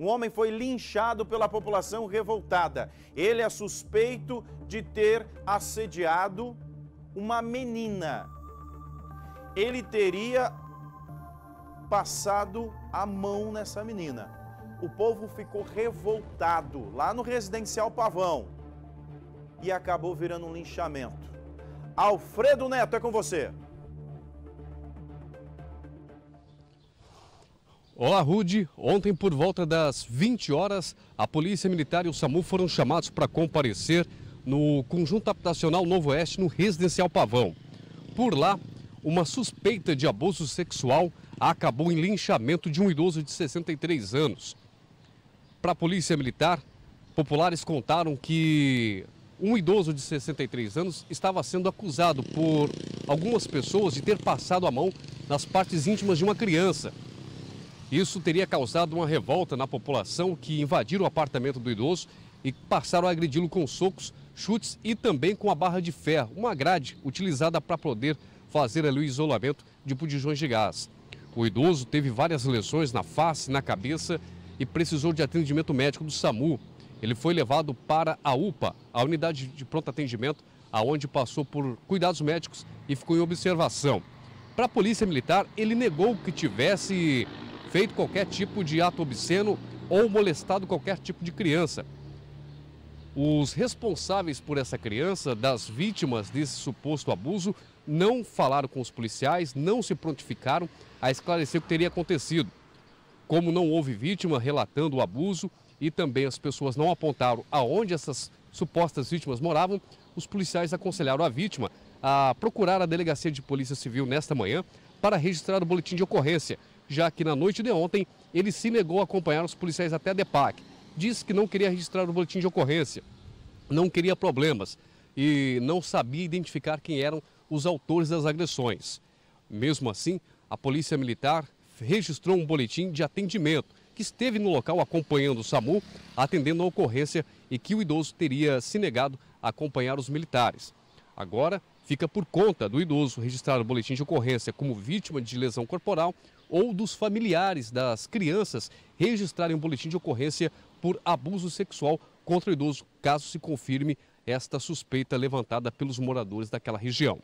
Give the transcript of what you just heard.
Um homem foi linchado pela população revoltada. Ele é suspeito de ter assediado uma menina. Ele teria passado a mão nessa menina. O povo ficou revoltado lá no residencial Pavão e acabou virando um linchamento. Alfredo Neto, é com você. Olá, Rude. Ontem, por volta das 20 horas, a Polícia Militar e o SAMU foram chamados para comparecer no Conjunto Habitacional Novo Oeste, no Residencial Pavão. Por lá, uma suspeita de abuso sexual acabou em linchamento de um idoso de 63 anos. Para a Polícia Militar, populares contaram que um idoso de 63 anos estava sendo acusado por algumas pessoas de ter passado a mão nas partes íntimas de uma criança. Isso teria causado uma revolta na população que invadiram o apartamento do idoso e passaram a agredi-lo com socos, chutes e também com a barra de ferro, uma grade utilizada para poder fazer ali o isolamento de pudijões de gás. O idoso teve várias lesões na face, na cabeça e precisou de atendimento médico do SAMU. Ele foi levado para a UPA, a unidade de pronto atendimento, aonde passou por cuidados médicos e ficou em observação. Para a Polícia Militar, ele negou que tivesse feito qualquer tipo de ato obsceno ou molestado qualquer tipo de criança. Os responsáveis por essa criança, das vítimas desse suposto abuso, não falaram com os policiais, não se prontificaram a esclarecer o que teria acontecido. Como não houve vítima relatando o abuso e também as pessoas não apontaram aonde essas supostas vítimas moravam, os policiais aconselharam a vítima a procurar a delegacia de polícia civil nesta manhã para registrar o boletim de ocorrência, já que na noite de ontem ele se negou a acompanhar os policiais até a DEPAC. Disse que não queria registrar o boletim de ocorrência, não queria problemas e não sabia identificar quem eram os autores das agressões. Mesmo assim, a Polícia Militar registrou um boletim de atendimento que esteve no local acompanhando o SAMU, atendendo a ocorrência e que o idoso teria se negado a acompanhar os militares. Agora, fica por conta do idoso registrar o boletim de ocorrência como vítima de lesão corporal ou dos familiares das crianças registrarem um boletim de ocorrência por abuso sexual contra o idoso, caso se confirme esta suspeita levantada pelos moradores daquela região.